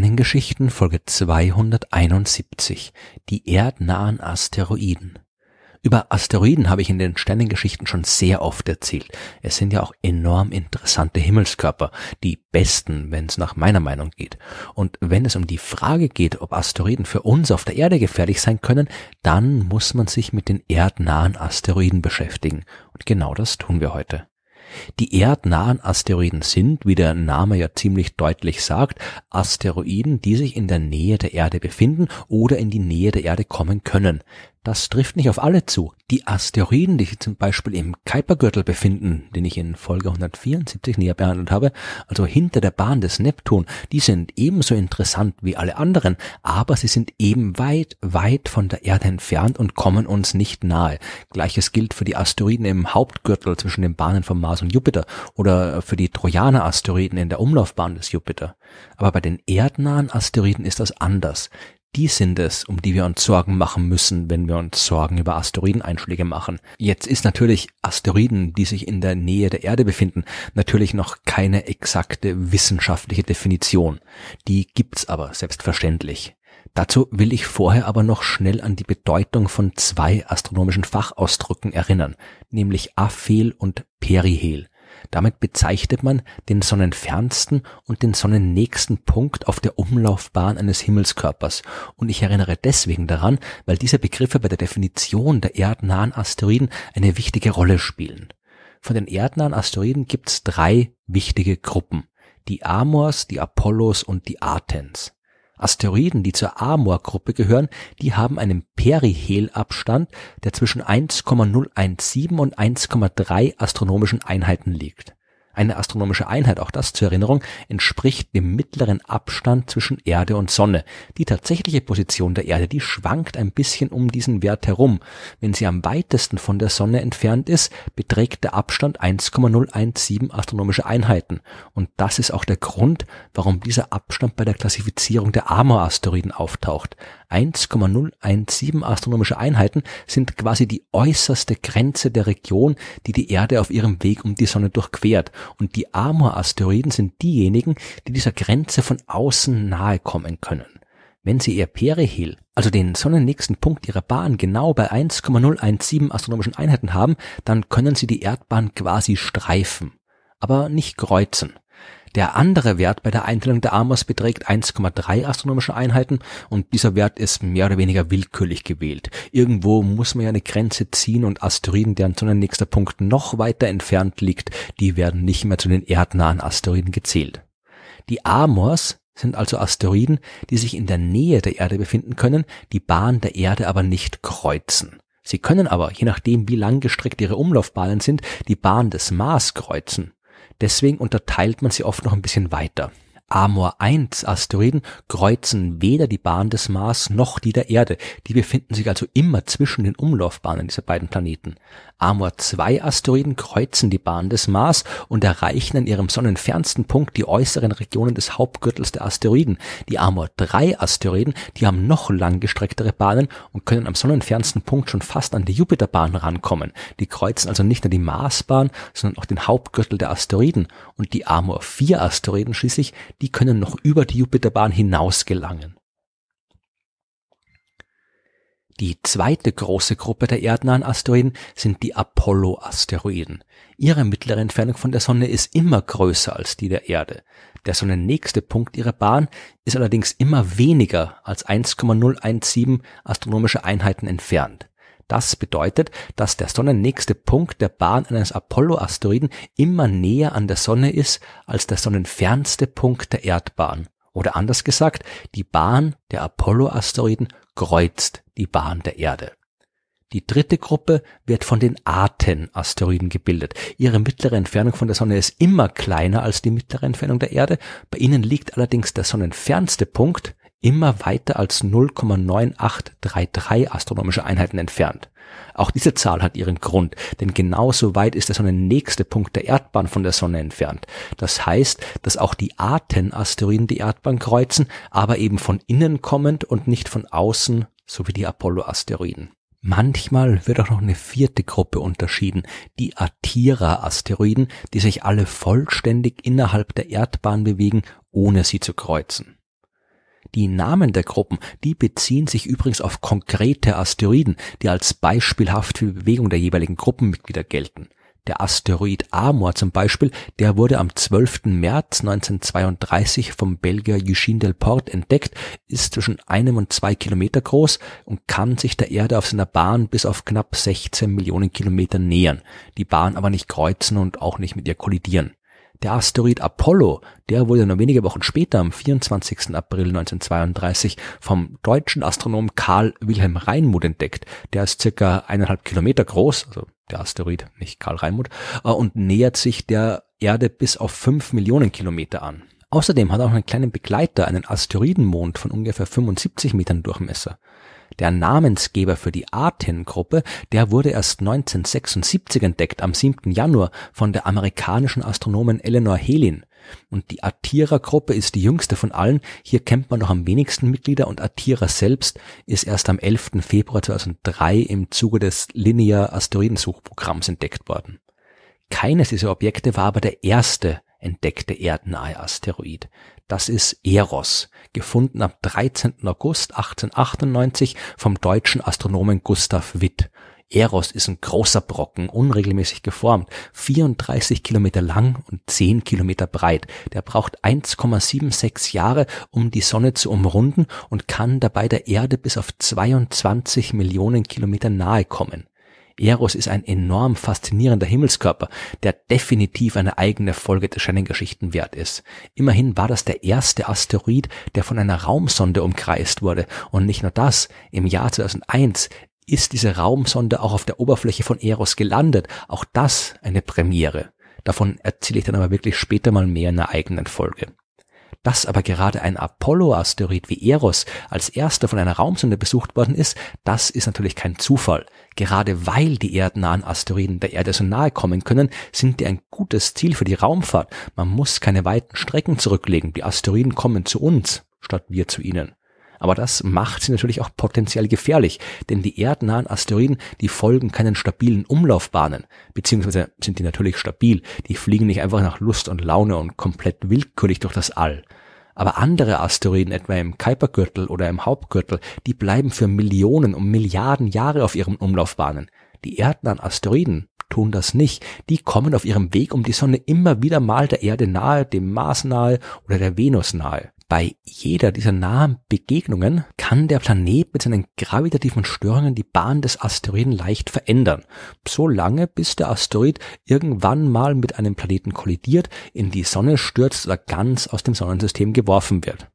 Sternengeschichten Folge 271 Die erdnahen Asteroiden. Über Asteroiden habe ich in den Sternengeschichten schon sehr oft erzählt. Es sind ja auch enorm interessante Himmelskörper, die besten, wenn es nach meiner Meinung geht. Und wenn es um die Frage geht, ob Asteroiden für uns auf der Erde gefährlich sein können, dann muss man sich mit den erdnahen Asteroiden beschäftigen. Und genau das tun wir heute. Die erdnahen Asteroiden sind, wie der Name ja ziemlich deutlich sagt, Asteroiden, die sich in der Nähe der Erde befinden oder in die Nähe der Erde kommen können das trifft nicht auf alle zu. Die Asteroiden, die sich zum Beispiel im Kuipergürtel befinden, den ich in Folge 174 näher behandelt habe, also hinter der Bahn des Neptun, die sind ebenso interessant wie alle anderen, aber sie sind eben weit, weit von der Erde entfernt und kommen uns nicht nahe. Gleiches gilt für die Asteroiden im Hauptgürtel zwischen den Bahnen von Mars und Jupiter oder für die Trojaner-Asteroiden in der Umlaufbahn des Jupiter. Aber bei den erdnahen Asteroiden ist das anders. Die sind es, um die wir uns Sorgen machen müssen, wenn wir uns Sorgen über Asteroideneinschläge machen. Jetzt ist natürlich Asteroiden, die sich in der Nähe der Erde befinden, natürlich noch keine exakte wissenschaftliche Definition. Die gibt's aber selbstverständlich. Dazu will ich vorher aber noch schnell an die Bedeutung von zwei astronomischen Fachausdrücken erinnern, nämlich Aphel und Perihel. Damit bezeichnet man den sonnenfernsten und den sonnennächsten Punkt auf der Umlaufbahn eines Himmelskörpers. Und ich erinnere deswegen daran, weil diese Begriffe bei der Definition der erdnahen Asteroiden eine wichtige Rolle spielen. Von den erdnahen Asteroiden gibt's drei wichtige Gruppen. Die Amors, die Apollos und die Artens. Asteroiden, die zur Amor-Gruppe gehören, die haben einen Perihelabstand, der zwischen 1,017 und 1,3 astronomischen Einheiten liegt eine astronomische Einheit, auch das zur Erinnerung, entspricht dem mittleren Abstand zwischen Erde und Sonne. Die tatsächliche Position der Erde, die schwankt ein bisschen um diesen Wert herum. Wenn sie am weitesten von der Sonne entfernt ist, beträgt der Abstand 1,017 astronomische Einheiten. Und das ist auch der Grund, warum dieser Abstand bei der Klassifizierung der Amor-Asteroiden auftaucht. 1,017 astronomische Einheiten sind quasi die äußerste Grenze der Region, die die Erde auf ihrem Weg um die Sonne durchquert. Und die Amor-Asteroiden sind diejenigen, die dieser Grenze von außen nahe kommen können. Wenn sie ihr Perihel, also den sonnennächsten Punkt ihrer Bahn, genau bei 1,017 astronomischen Einheiten haben, dann können sie die Erdbahn quasi streifen, aber nicht kreuzen. Der andere Wert bei der Einteilung der AMOS beträgt 1,3 astronomische Einheiten und dieser Wert ist mehr oder weniger willkürlich gewählt. Irgendwo muss man ja eine Grenze ziehen und Asteroiden, deren sonnennächster Punkt noch weiter entfernt liegt, die werden nicht mehr zu den erdnahen Asteroiden gezählt. Die Amors sind also Asteroiden, die sich in der Nähe der Erde befinden können, die Bahn der Erde aber nicht kreuzen. Sie können aber, je nachdem wie lang gestreckt ihre Umlaufbahnen sind, die Bahn des Mars kreuzen. Deswegen unterteilt man sie oft noch ein bisschen weiter. Amor-1-Asteroiden kreuzen weder die Bahn des Mars noch die der Erde. Die befinden sich also immer zwischen den Umlaufbahnen dieser beiden Planeten. Amor-2-Asteroiden kreuzen die Bahn des Mars und erreichen an ihrem sonnenfernsten Punkt die äußeren Regionen des Hauptgürtels der Asteroiden. Die Amor-3-Asteroiden, die haben noch langgestrecktere Bahnen und können am sonnenfernsten Punkt schon fast an die Jupiterbahn rankommen. Die kreuzen also nicht nur die Marsbahn, sondern auch den Hauptgürtel der Asteroiden. Und die Amor-4-Asteroiden schließlich, die können noch über die Jupiterbahn hinaus gelangen. Die zweite große Gruppe der erdnahen Asteroiden sind die Apollo-Asteroiden. Ihre mittlere Entfernung von der Sonne ist immer größer als die der Erde. Der sonnennächste Punkt ihrer Bahn ist allerdings immer weniger als 1,017 astronomische Einheiten entfernt. Das bedeutet, dass der sonnennächste Punkt der Bahn eines Apollo-Asteroiden immer näher an der Sonne ist als der sonnenfernste Punkt der Erdbahn. Oder anders gesagt, die Bahn der Apollo-Asteroiden kreuzt die Bahn der Erde. Die dritte Gruppe wird von den Aten-Asteroiden gebildet. Ihre mittlere Entfernung von der Sonne ist immer kleiner als die mittlere Entfernung der Erde. Bei ihnen liegt allerdings der sonnenfernste Punkt immer weiter als 0,9833 astronomische Einheiten entfernt. Auch diese Zahl hat ihren Grund, denn genauso weit ist der sonnennächste Punkt der Erdbahn von der Sonne entfernt. Das heißt, dass auch die Arten asteroiden die Erdbahn kreuzen, aber eben von innen kommend und nicht von außen, so wie die Apollo-Asteroiden. Manchmal wird auch noch eine vierte Gruppe unterschieden, die Atira-Asteroiden, die sich alle vollständig innerhalb der Erdbahn bewegen, ohne sie zu kreuzen. Die Namen der Gruppen, die beziehen sich übrigens auf konkrete Asteroiden, die als beispielhaft für die Bewegung der jeweiligen Gruppenmitglieder gelten. Der Asteroid Amor zum Beispiel, der wurde am 12. März 1932 vom Belgier Eugene Delporte entdeckt, ist zwischen einem und zwei Kilometer groß und kann sich der Erde auf seiner Bahn bis auf knapp 16 Millionen Kilometer nähern, die Bahn aber nicht kreuzen und auch nicht mit ihr kollidieren. Der Asteroid Apollo, der wurde nur wenige Wochen später, am 24. April 1932, vom deutschen Astronomen Karl Wilhelm Reinmuth entdeckt. Der ist circa eineinhalb Kilometer groß, also der Asteroid, nicht Karl Reinmuth, äh, und nähert sich der Erde bis auf fünf Millionen Kilometer an. Außerdem hat er auch einen kleinen Begleiter, einen Asteroidenmond von ungefähr 75 Metern Durchmesser. Der Namensgeber für die Aten-Gruppe, der wurde erst 1976 entdeckt, am 7. Januar, von der amerikanischen Astronomin Eleanor Helin. Und die Atira-Gruppe ist die jüngste von allen. Hier kennt man noch am wenigsten Mitglieder und Atira selbst ist erst am 11. Februar 2003 im Zuge des Linear-Asteroidensuchprogramms entdeckt worden. Keines dieser Objekte war aber der erste entdeckte erdnahe Asteroid. Das ist Eros, gefunden am 13. August 1898 vom deutschen Astronomen Gustav Witt. Eros ist ein großer Brocken, unregelmäßig geformt, 34 Kilometer lang und 10 Kilometer breit. Der braucht 1,76 Jahre, um die Sonne zu umrunden und kann dabei der Erde bis auf 22 Millionen Kilometer nahe kommen. Eros ist ein enorm faszinierender Himmelskörper, der definitiv eine eigene Folge der Shannon-Geschichten wert ist. Immerhin war das der erste Asteroid, der von einer Raumsonde umkreist wurde. Und nicht nur das, im Jahr 2001 ist diese Raumsonde auch auf der Oberfläche von Eros gelandet. Auch das eine Premiere. Davon erzähle ich dann aber wirklich später mal mehr in einer eigenen Folge. Dass aber gerade ein Apollo-Asteroid wie Eros als erster von einer Raumsonde besucht worden ist, das ist natürlich kein Zufall. Gerade weil die erdnahen Asteroiden der Erde so nahe kommen können, sind die ein gutes Ziel für die Raumfahrt. Man muss keine weiten Strecken zurücklegen. Die Asteroiden kommen zu uns, statt wir zu ihnen. Aber das macht sie natürlich auch potenziell gefährlich, denn die erdnahen Asteroiden, die folgen keinen stabilen Umlaufbahnen, beziehungsweise sind die natürlich stabil, die fliegen nicht einfach nach Lust und Laune und komplett willkürlich durch das All. Aber andere Asteroiden, etwa im Kuipergürtel oder im Hauptgürtel, die bleiben für Millionen und Milliarden Jahre auf ihren Umlaufbahnen. Die erdnahen Asteroiden tun das nicht. Die kommen auf ihrem Weg um die Sonne immer wieder mal der Erde nahe, dem Mars nahe oder der Venus nahe. Bei jeder dieser nahen Begegnungen kann der Planet mit seinen gravitativen Störungen die Bahn des Asteroiden leicht verändern, so lange bis der Asteroid irgendwann mal mit einem Planeten kollidiert, in die Sonne stürzt oder ganz aus dem Sonnensystem geworfen wird.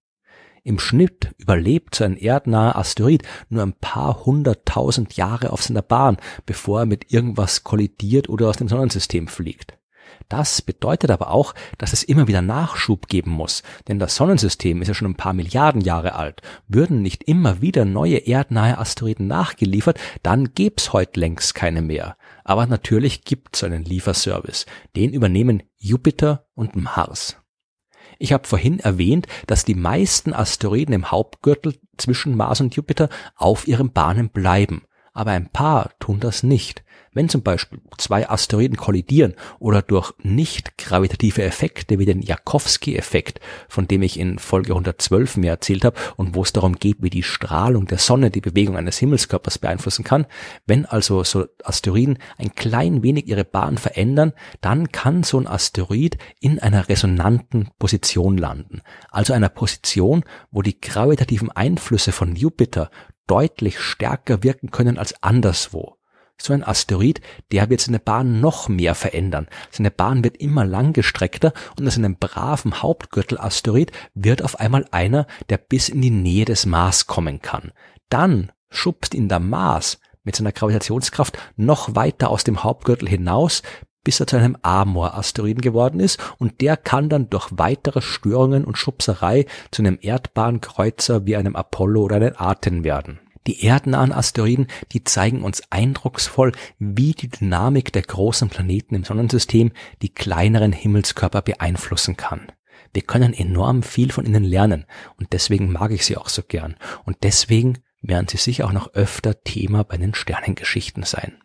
Im Schnitt überlebt so ein erdnaher Asteroid nur ein paar hunderttausend Jahre auf seiner Bahn, bevor er mit irgendwas kollidiert oder aus dem Sonnensystem fliegt. Das bedeutet aber auch, dass es immer wieder Nachschub geben muss, denn das Sonnensystem ist ja schon ein paar Milliarden Jahre alt. Würden nicht immer wieder neue erdnahe Asteroiden nachgeliefert, dann gäb's heute längst keine mehr. Aber natürlich gibt's einen Lieferservice. Den übernehmen Jupiter und Mars. Ich habe vorhin erwähnt, dass die meisten Asteroiden im Hauptgürtel zwischen Mars und Jupiter auf ihren Bahnen bleiben. Aber ein paar tun das nicht. Wenn zum Beispiel zwei Asteroiden kollidieren oder durch nicht gravitative Effekte wie den Jakowski-Effekt, von dem ich in Folge 112 mehr erzählt habe und wo es darum geht, wie die Strahlung der Sonne die Bewegung eines Himmelskörpers beeinflussen kann, wenn also so Asteroiden ein klein wenig ihre Bahn verändern, dann kann so ein Asteroid in einer resonanten Position landen. Also einer Position, wo die gravitativen Einflüsse von Jupiter deutlich stärker wirken können als anderswo so ein Asteroid, der wird seine Bahn noch mehr verändern. Seine Bahn wird immer langgestreckter und aus einem braven Hauptgürtel-Asteroid wird auf einmal einer, der bis in die Nähe des Mars kommen kann. Dann schubst ihn der Mars mit seiner Gravitationskraft noch weiter aus dem Hauptgürtel hinaus, bis er zu einem Amor-Asteroiden geworden ist und der kann dann durch weitere Störungen und Schubserei zu einem Erdbahnkreuzer wie einem Apollo oder einem Aten werden. Die erdnahen Asteroiden, die zeigen uns eindrucksvoll, wie die Dynamik der großen Planeten im Sonnensystem die kleineren Himmelskörper beeinflussen kann. Wir können enorm viel von ihnen lernen und deswegen mag ich sie auch so gern. Und deswegen werden sie sicher auch noch öfter Thema bei den Sternengeschichten sein.